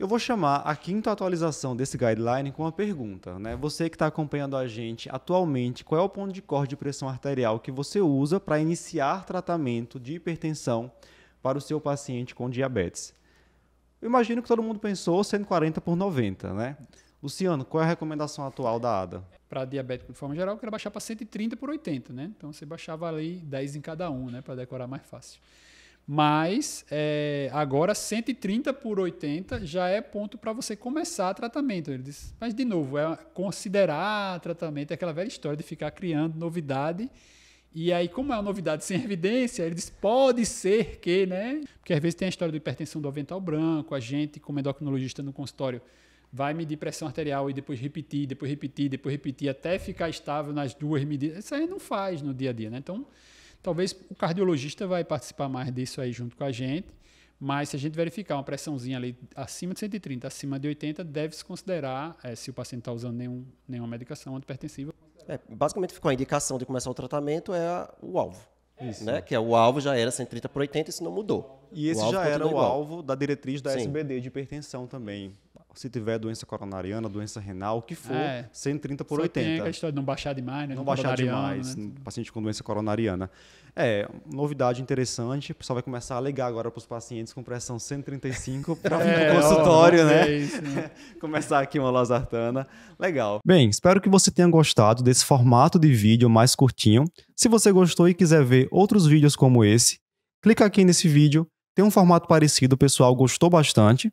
Eu vou chamar a quinta atualização desse guideline com uma pergunta. Né? Você que está acompanhando a gente atualmente, qual é o ponto de corte de pressão arterial que você usa para iniciar tratamento de hipertensão para o seu paciente com diabetes? Eu imagino que todo mundo pensou 140 por 90, né? Luciano, qual é a recomendação atual da ADA? Para diabético de forma geral, eu quero baixar para 130 por 80, né? Então você baixava ali 10 em cada um, né? Para decorar mais fácil. Mas é, agora 130 por 80 já é ponto para você começar tratamento. Ele disse, mas de novo, é considerar tratamento, é aquela velha história de ficar criando novidade. E aí, como é uma novidade sem evidência, ele diz, pode ser que, né? Porque às vezes tem a história da hipertensão do avental branco, a gente, como endocrinologista no consultório, vai medir pressão arterial e depois repetir, depois repetir, depois repetir, até ficar estável nas duas medidas. Isso aí não faz no dia a dia, né? Então, Talvez o cardiologista vai participar mais disso aí junto com a gente, mas se a gente verificar uma pressãozinha ali acima de 130, acima de 80, deve-se considerar, é, se o paciente está usando nenhum, nenhuma medicação antipertensiva. É, basicamente ficou a indicação de começar o tratamento é a, o alvo. Isso. Né? Que é, o alvo já era 130 por 80, isso não mudou. E esse já era o alvo da diretriz da Sim. SBD de hipertensão também se tiver doença coronariana, doença renal, o que for, é, 130 por 80. Tem a história de não baixar demais, né? Não baixar demais, né? paciente com doença coronariana. É, novidade interessante, o pessoal vai começar a alegar agora para os pacientes com pressão 135 para é, vir é, consultório, ó, né? É isso, né? começar aqui uma losartana. Legal. Bem, espero que você tenha gostado desse formato de vídeo mais curtinho. Se você gostou e quiser ver outros vídeos como esse, clica aqui nesse vídeo. Tem um formato parecido, o pessoal gostou bastante.